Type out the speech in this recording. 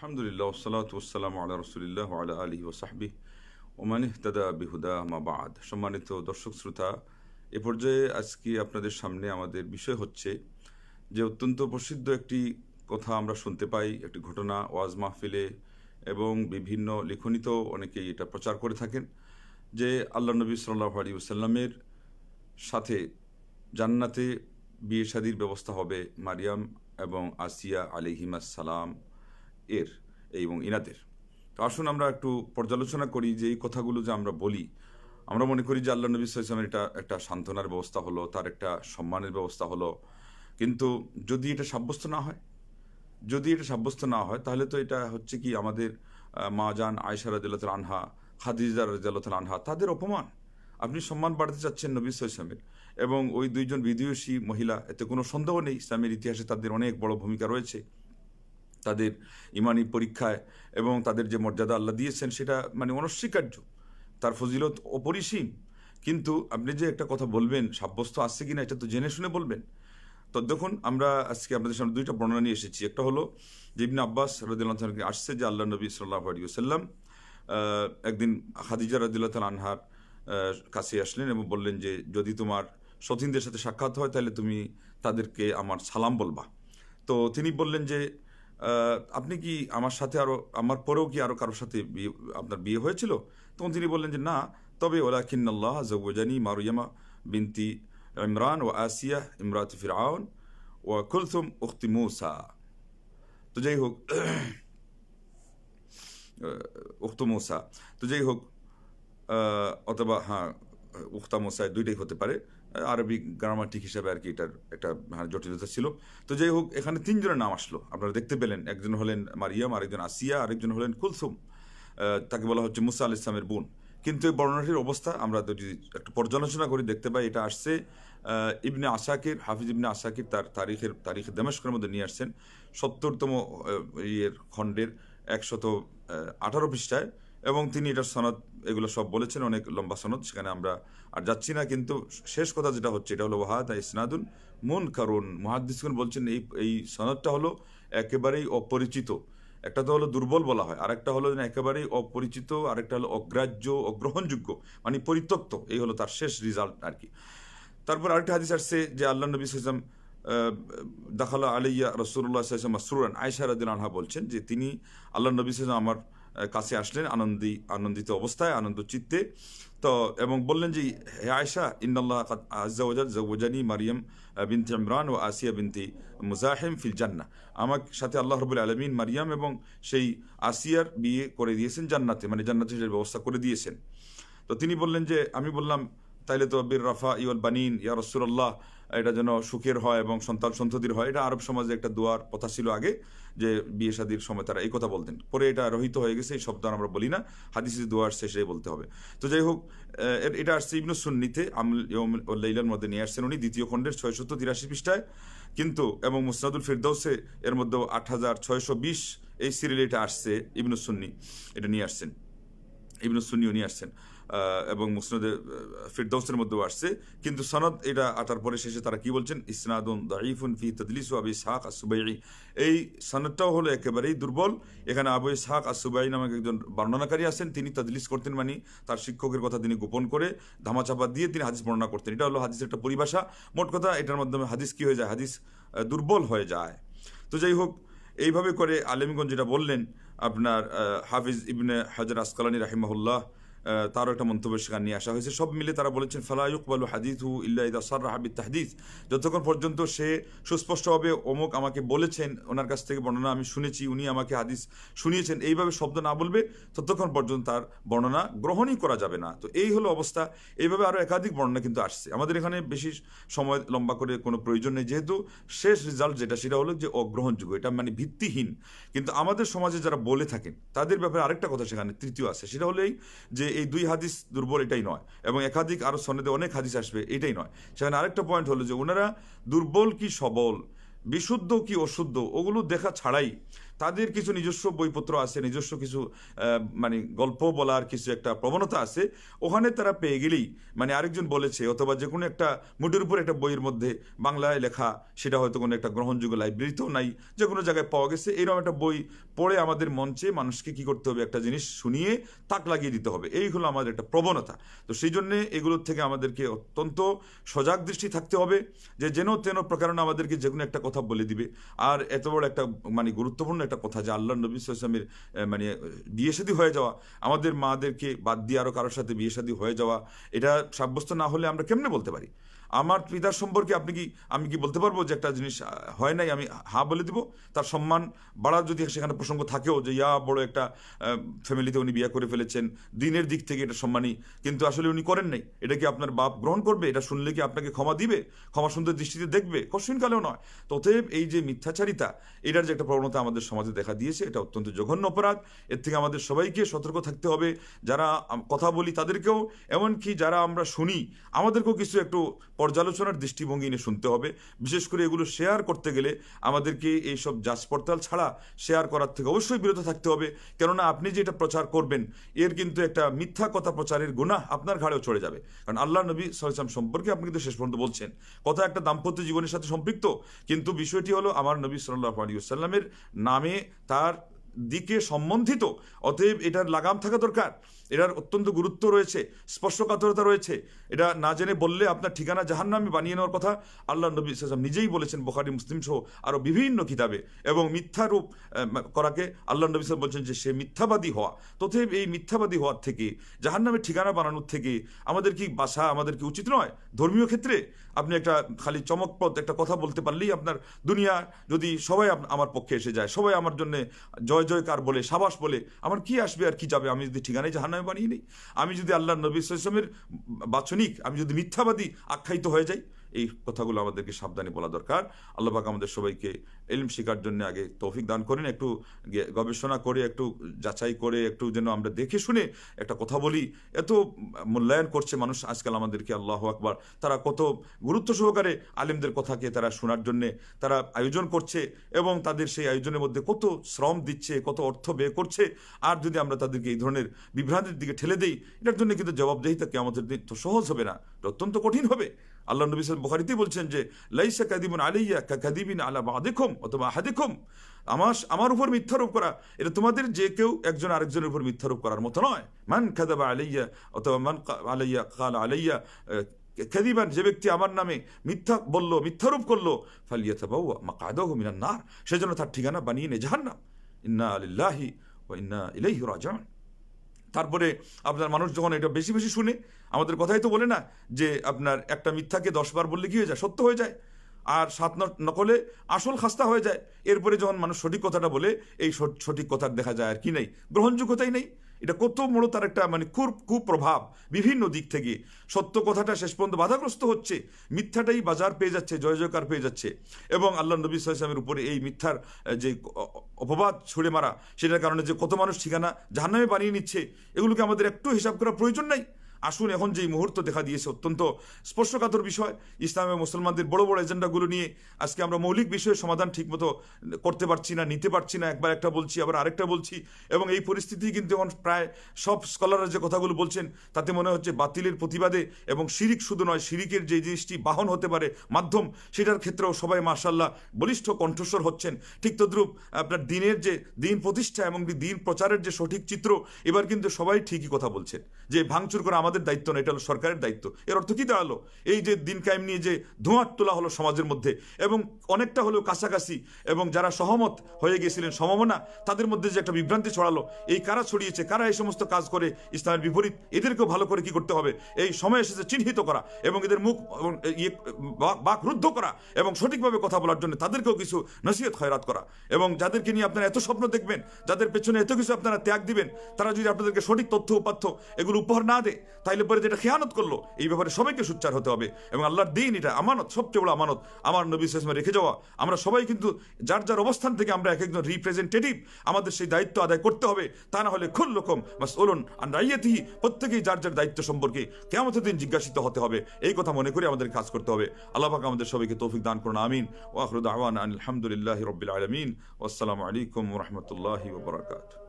আলহামদুলিল্লাহ ওসালাত ওসালাম আল্লাহ রসুলিল্লাহ আল্লাহ আলহি ওসাহাবি ওমান ইহতাদা বিহুদা মাবাদ সম্মানিত দর্শক শ্রোতা এ পর্যায়ে আজকে আপনাদের সামনে আমাদের বিষয় হচ্ছে যে অত্যন্ত প্রসিদ্ধ একটি কথা আমরা শুনতে পাই একটি ঘটনা ওয়াজ মাহফিলে এবং বিভিন্ন লেখনীতেও অনেকেই এটা প্রচার করে থাকেন যে আল্লাহ নবী সাল্লাহ আলী ওসাল্লামের সাথে জান্নাতে বিয়ে শাদির ব্যবস্থা হবে মারিয়াম এবং আসিয়া আলিহিমা সালাম এর এবং ইনাদের তো আসুন আমরা একটু পর্যালোচনা করি যে এই কথাগুলো যে আমরা বলি আমরা মনে করি যে আল্লাহ নবী সাল্লামের এটা একটা সান্ত্বনার ব্যবস্থা হলো তার একটা সম্মানের ব্যবস্থা হলো কিন্তু যদি এটা সাব্যস্ত না হয় যদি এটা সাব্যস্ত না হয় তাহলে তো এটা হচ্ছে কি আমাদের মা জান আয়সার রাজিয়াল আনহা খাদিজার রাজিয়াল আনহা তাদের অপমান আপনি সম্মান বাড়াতে চাচ্ছেন নবী সাইসলামের এবং ওই দুইজন বিদেশী মহিলা এতে কোনো সন্দেহ নেই ইসলামের ইতিহাসে তাদের অনেক বড় ভূমিকা রয়েছে তাদের ইমানি পরীক্ষায় এবং তাদের যে মর্যাদা আল্লাহ দিয়েছেন সেটা মানে অনস্বীকার্য তার ফজিলত অপরিসীম কিন্তু আপনি যে একটা কথা বলবেন সাব্যস্ত আসছে কিনা এটা তো জেনে শুনে বলবেন তো দেখুন আমরা আজকে আপনাদের সামনে দুইটা বর্ণনা নিয়ে এসেছি একটা হলো যে ইবিন আব্বাস রদুল্লাহকে আসছে যে আল্লাহ নবী সাল্লাহ আলী সাল্লাম একদিন হাদিজা রদুল্লাহ আনহার কাছে আসলেন এবং বললেন যে যদি তোমার সতীনদের সাথে সাক্ষাৎ হয় তাহলে তুমি তাদেরকে আমার সালাম বলবা তো তিনি বললেন যে আপনি কি আমার সাথে আরও আমার পরেও কি আরও কারোর সাথে বিয়ে আপনার বিয়ে হয়েছিল তখন তিনি বললেন যে না তবে ওলা খিন্নাল্লাহ জৌজানি মারুয়ামা বিনতি ইমরান ও আসিয়া ইমরাত ফিরাউন ও কুলথুম উখতি মুসা তো যাই হোক উক্ত মৌসা তো যাই হোক অথবা হ্যাঁ উক্তা মৌসায় দুইটাই হতে পারে আরবি গ্রামাটিক হিসাবে আর কি এটার একটা মানে জটিলতা ছিল তো যাই হোক এখানে তিনজনের নাম আসলো আপনারা দেখতে পেলেন একজন হলেন মারিয়াম আরেকজন আসিয়া আরেকজন হলেন কুলসুম তাকে বলা হচ্ছে মুসা আল ইসলামের বোন কিন্তু এই বর্ণনাটির অবস্থা আমরা যদি একটু পর্যালোচনা করি দেখতে পাই এটা আসছে ইবনে আশাকির হাফিজ ইবনে আশাকির তার তারিখের তারিখ দেমস্কের মধ্যে নিয়ে আসছেন সত্তরতম ইয়ের খণ্ডের একশত আঠারো পৃষ্ঠায় এবং তিনি এটার সনদ এগুলো সব বলেছেন অনেক লম্বা সনদ সেখানে আমরা আর যাচ্ছি না কিন্তু শেষ কথা যেটা হচ্ছে এটা হলো ওয়াহাদা স্নাদুন মুন কারণ মহাদিসগুন বলছেন এই এই সনদটা হলো একেবারেই অপরিচিত একটা তো হলো দুর্বল বলা হয় আরেকটা হলো একেবারেই অপরিচিত আরেকটা হলো অগ্রাহ্য অগ্রহণযোগ্য মানে পরিত্যক্ত এই হলো তার শেষ রিজাল্ট আর কি তারপর আরেকটা হাদিস আসছে যে আল্লাহ নবী সাল্লাম দাখালা আলিয়া রসুল্লাহ সাল্লাম আসরুরান আয়সা রাদিন আনহা বলছেন যে তিনি আল্লাহ নবী সাল্লাম আমার কাছে আসলেন আনন্দি আনন্দিত অবস্থায় আনন্দ চিত্তে তো এবং বললেন যে হে আয়সা ইন্নআল্লাহ আজাওয়াজাল জওয়াজানি মারিয়াম বিনতি ইমরান ও আসিয়া বিনতি মুজাহিম ফিল জান্না আমার সাথে আল্লাহ রবুল আলমিন মারিয়াম এবং সেই আসিয়ার বিয়ে করে দিয়েছেন জান্নাতে মানে জান্নাতে ব্যবস্থা করে দিয়েছেন তো তিনি বললেন যে আমি বললাম তাইলে তো বীর রাফা ইউল বানিন ইয়া রসুল্লাহ এটা যেন সুখের হয় এবং সন্তান সন্ততির হয় এটা আরব সমাজে একটা দোয়ার কথা ছিল আগে যে বিয়ে শাদির সময় তারা এই কথা বলতেন পরে এটা রহিত হয়ে গেছে এই শব্দ আমরা বলি না হাদিস দোয়ার শেষে বলতে হবে তো যাই হোক এটা আসছে ইবনু সুন্নিতে আমলাইলার মধ্যে নিয়ে আসছেন উনি দ্বিতীয় খণ্ডের ছয়শত তিরাশি পৃষ্ঠায় কিন্তু এবং মুসনাদুল ফিরদৌসে এর মধ্যেও আট হাজার ছয়শো বিশ এই সিরিয়াল এটা আসছে ইবনু সুন্নি এটা নিয়ে আসছেন ইবনু সুন্নিও নিয়ে আসছেন এবং মুসনদে ফিরদৌসের মধ্যেও আসছে কিন্তু সনদ এটা আটার পরে শেষে তারা কি বলছেন ইসনাদুন দাইফুন ফি তদলিস আবি শাহ আসুবাই এই সনদটাও হলো একেবারেই দুর্বল এখানে আবু শাহ আসুবাই নামক একজন বর্ণনাকারী আছেন তিনি তদলিস করতেন মানে তার শিক্ষকের কথা তিনি গোপন করে ধামাচাপা দিয়ে তিনি হাদিস বর্ণনা করতেন এটা হলো হাদিসের একটা পরিভাষা মোট কথা এটার মাধ্যমে হাদিস কী হয়ে যায় হাদিস দুর্বল হয়ে যায় তো যাই হোক এইভাবে করে আলেমগঞ্জ যেটা বললেন আপনার হাফিজ ইবনে হাজর আসকালানি রাহিমাহুল্লাহ তারও একটা মন্তব্য সেখানে নিয়ে আসা হয়েছে সব মিলে তারা বলেছেন ফালায়ুকবালু হাদিথ হু ইল্লা ইদা সার রাহাবিদ তাহদিদ যতক্ষণ পর্যন্ত সে সুস্পষ্টভাবে অমুক আমাকে বলেছেন ওনার কাছ থেকে বর্ণনা আমি শুনেছি উনি আমাকে হাদিস শুনিয়েছেন এইভাবে শব্দ না বলবে ততক্ষণ পর্যন্ত তার বর্ণনা গ্রহণই করা যাবে না তো এই হলো অবস্থা এইভাবে আরও একাধিক বর্ণনা কিন্তু আসছে আমাদের এখানে বেশি সময় লম্বা করে কোনো প্রয়োজন নেই যেহেতু শেষ রেজাল্ট যেটা সেটা হলো যে অগ্রহণযোগ্য এটা মানে ভিত্তিহীন কিন্তু আমাদের সমাজে যারা বলে থাকেন তাদের ব্যাপারে আরেকটা কথা সেখানে তৃতীয় আছে সেটা হলো এই যে এই দুই হাদিস দুর্বল এটাই নয় এবং একাধিক আরও সনেদে অনেক হাদিস আসবে এটাই নয় সেখানে আরেকটা পয়েন্ট হলো যে ওনারা দুর্বল কি সবল বিশুদ্ধ কি অশুদ্ধ ওগুলো দেখা ছাড়াই তাদের কিছু নিজস্ব বইপত্র আছে নিজস্ব কিছু মানে গল্প বলার কিছু একটা প্রবণতা আছে ওখানে তারা পেয়ে গেলেই মানে আরেকজন বলেছে অথবা যে কোনো একটা মুডের উপর একটা বইয়ের মধ্যে বাংলায় লেখা সেটা হয়তো কোনো একটা গ্রহণযোগ্য লাইব্রেরিতেও নাই যে কোনো জায়গায় পাওয়া গেছে এরকম একটা বই পড়ে আমাদের মঞ্চে মানুষকে কি করতে হবে একটা জিনিস শুনিয়ে তাক লাগিয়ে দিতে হবে এই হলো আমাদের একটা প্রবণতা তো সেই জন্যে এগুলোর থেকে আমাদেরকে অত্যন্ত সজাগ দৃষ্টি থাকতে হবে যে যেন তেন প্রকারণ আমাদেরকে যে কোনো একটা কথা বলে দিবে আর এত বড় একটা মানে গুরুত্বপূর্ণ একটা কথা যে আল্লাহ নবী সাল্লামের মানে বিয়ে শাদী হয়ে যাওয়া আমাদের মাদেরকে বাদ দিয়ে আরও কারোর সাথে বিয়ে শাদী হয়ে যাওয়া এটা সাব্যস্ত না হলে আমরা কেমনে বলতে পারি আমার পিতার সম্পর্কে আপনি কি আমি কি বলতে পারবো যে একটা জিনিস হয় নাই আমি হা বলে দিব তার সম্মান বাড়ার যদি সেখানে প্রসঙ্গ থাকেও যে ইয়া বড় একটা ফ্যামিলিতে উনি বিয়ে করে ফেলেছেন দিনের দিক থেকে এটা সম্মানী কিন্তু আসলে উনি করেন নাই এটা কি আপনার বাপ গ্রহণ করবে এটা শুনলে কি আপনাকে ক্ষমা দিবে ক্ষমা সুন্দর দৃষ্টিতে দেখবে কশিনকালেও নয় তথেব এই যে মিথ্যাচারিতা এটার যে একটা প্রবণতা আমাদের সমাজে দেখা দিয়েছে এটা অত্যন্ত জঘন্য অপরাধ এর থেকে আমাদের সবাইকে সতর্ক থাকতে হবে যারা কথা বলি তাদেরকেও এমনকি যারা আমরা শুনি আমাদেরকেও কিছু একটু পর্যালোচনার দৃষ্টিভঙ্গি নিয়ে শুনতে হবে বিশেষ করে এগুলো শেয়ার করতে গেলে আমাদেরকে এই সব জাজ পর্তাল ছাড়া শেয়ার করার থেকে অবশ্যই বিরত থাকতে হবে কেননা আপনি যে এটা প্রচার করবেন এর কিন্তু একটা মিথ্যা কথা প্রচারের গুণা আপনার ঘাড়েও চড়ে যাবে কারণ আল্লাহ নবী সালাম সম্পর্কে আপনি কিন্তু শেষ পর্যন্ত বলছেন কথা একটা দাম্পত্য জীবনের সাথে সম্পৃক্ত কিন্তু বিষয়টি হলো আমার নবী সাল্লাহ আলী সাল্লামের নামে তার দিকে সম্বন্ধিত অতএব এটার লাগাম থাকা দরকার এটার অত্যন্ত গুরুত্ব রয়েছে স্পর্শকাতরতা রয়েছে এটা না জেনে বললে আপনার ঠিকানা জাহান্নামে বানিয়ে নেওয়ার কথা আল্লাহ নবী ইসলাম নিজেই বলেছেন বোখারি মুসলিম সহ আরও বিভিন্ন কিতাবে এবং মিথ্যারূপ করাকে আল্লাহ নবী ইসলাম বলছেন যে সে মিথ্যাবাদী হওয়া তথেব এই মিথ্যাবাদী হওয়ার থেকে জাহান্নামের ঠিকানা বানানোর থেকে আমাদের কি বাসা আমাদের কি উচিত নয় ধর্মীয় ক্ষেত্রে আপনি একটা খালি চমকপ্রদ একটা কথা বলতে পারলেই আপনার দুনিয়া যদি সবাই আমার পক্ষে এসে যায় সবাই আমার জন্য জয় জয়কার বলে সাবাস বলে আমার কি আসবে আর কি যাবে আমি যদি ঠিকানায় জাহান্নামে বানিয়ে নিই আমি যদি আল্লাহ নবী ইসলামের বাছনিক আমি যদি মিথ্যাবাদী আখ্যায়িত হয়ে যাই এই কথাগুলো আমাদেরকে সাবধানে বলা দরকার আল্লাহবাক আমাদের সবাইকে এলিম শেখার জন্য আগে তৌফিক দান করেন একটু গবেষণা করে একটু যাচাই করে একটু যেন আমরা দেখে শুনে একটা কথা বলি এত মূল্যায়ন করছে মানুষ আজকাল আমাদেরকে আল্লাহ আকবার তারা কত গুরুত্ব সহকারে আলেমদের কথাকে তারা শোনার জন্যে তারা আয়োজন করছে এবং তাদের সেই আয়োজনের মধ্যে কত শ্রম দিচ্ছে কত অর্থ ব্যয় করছে আর যদি আমরা তাদেরকে এই ধরনের বিভ্রান্তির দিকে ঠেলে দেই এটার জন্য কিন্তু জবাবদেহিতা আমাদের তো সহজ হবে না অত্যন্ত কঠিন হবে আল্লাহ নবী সাল বুখারিতেই বলছেন যে লাইসা কাদিবুন আলিয়া কা কাদিবিন আলা বাদিকুম অথবা আহাদেখম আমার আমার উপর মিথ্যারোপ করা এটা তোমাদের যে কেউ একজন আরেকজনের উপর মিথ্যারোপ করার মতো নয় মান খাদাবা আলাইয়া অথবা মান আলাইয়া কাল আলাইয়া খেদিবান যে ব্যক্তি আমার নামে মিথ্যা বলল মিথ্যারোপ করলো ফালিয়া বাবু মা কাদাহ মিনার নার সেজন্য তার ঠিকানা বানিয়ে নে জাহান্নাম ইন্না আলিল্লাহি ও ইন্না ইলাইহি রাজান তারপরে আপনার মানুষ যখন এটা বেশি বেশি শুনে আমাদের কথাই তো বলে না যে আপনার একটা মিথ্যাকে দশবার বললে কি হয়ে যায় সত্য হয়ে যায় আর সাত নকলে আসল খাস্তা হয়ে যায় এরপরে যখন মানুষ সঠিক কথাটা বলে এই সঠিক কথার দেখা যায় আর কি নেই গ্রহণযোগ্যতাই নেই এটা কত বড় তার একটা মানে কুর কুপ্রভাব বিভিন্ন দিক থেকে সত্য কথাটা শেষ পর্যন্ত বাধাগ্রস্ত হচ্ছে মিথ্যাটাই বাজার পেয়ে যাচ্ছে জয় জয়কার পেয়ে যাচ্ছে এবং আল্লাহ নবী সাল্লামের উপরে এই মিথ্যার যে অপবাদ ছুড়ে মারা সেটার কারণে যে কত মানুষ ঠিকানা জাহান্নামে বানিয়ে নিচ্ছে এগুলোকে আমাদের একটু হিসাব করা প্রয়োজন নাই আসুন এখন যেই মুহূর্ত দেখা দিয়েছে অত্যন্ত স্পর্শকাতর বিষয় ইসলামের মুসলমানদের বড় বড় এজেন্ডাগুলো নিয়ে আজকে আমরা মৌলিক বিষয়ের সমাধান ঠিকমতো করতে পারছি না নিতে পারছি না একবার একটা বলছি আবার আরেকটা বলছি এবং এই পরিস্থিতি কিন্তু এখন প্রায় সব স্কলাররা যে কথাগুলো বলছেন তাতে মনে হচ্ছে বাতিলের প্রতিবাদে এবং শিরিক শুধু নয় শিরিকের যে জিনিসটি বাহন হতে পারে মাধ্যম সেটার ক্ষেত্রেও সবাই মার্শাল্লাহ বলিষ্ঠ কণ্ঠস্বর হচ্ছেন ঠিক তদ্রুপ আপনার দিনের যে দিন প্রতিষ্ঠা এবং দিন প্রচারের যে সঠিক চিত্র এবার কিন্তু সবাই ঠিকই কথা বলছেন যে ভাঙচুর করে আমাদের আমাদের দায়িত্ব না এটা হলো সরকারের দায়িত্ব এর অর্থ কী দাঁড়ালো এই যে দিন কায়েম নিয়ে যে ধোঁয়ার তোলা হলো সমাজের মধ্যে এবং অনেকটা হলেও কাছাকাছি এবং যারা সহমত হয়ে গিয়েছিলেন সমমনা তাদের মধ্যে যে একটা বিভ্রান্তি ছড়ালো এই কারা ছড়িয়েছে কারা এই সমস্ত কাজ করে ইসলামের বিপরীত এদেরকেও ভালো করে কি করতে হবে এই সময় এসেছে চিহ্নিত করা এবং এদের মুখ এবং ইয়ে, বাক রুদ্ধ করা এবং সঠিকভাবে কথা বলার জন্য তাদেরকেও কিছু নসিহত খয়রাত করা এবং যাদেরকে নিয়ে আপনারা এত স্বপ্ন দেখবেন যাদের পেছনে এত কিছু আপনারা ত্যাগ দিবেন তারা যদি আপনাদেরকে সঠিক তথ্য উপাত্য এগুলো উপহার না দেয় তাইলে পরে যেটা খেয়ানত করলো এই ব্যাপারে সবাইকে সুচ্চার হতে হবে এবং আল্লাহর দিন এটা আমানত সবচেয়ে বড় আমানত আমার নবী সেসমে রেখে যাওয়া আমরা সবাই কিন্তু যার যার অবস্থান থেকে আমরা এক একজন রিপ্রেজেন্টেটিভ আমাদের সেই দায়িত্ব আদায় করতে হবে তা না হলে খুল রকম বাস সোলন আর রাইয়েতি প্রত্যেকেই যার যার দায়িত্ব সম্পর্কে কেমন দিন জিজ্ঞাসিত হতে হবে এই কথা মনে করে আমাদের কাজ করতে হবে আল্লাহ পাক আমাদের সবাইকে তৌফিক দান করুন আমিন ওয়াকরুদ আওয়ান আলহামদুলিল্লাহ রবিল আলমিন আসসালামু আলাইকুম রহমতুল্লাহ ববরকাত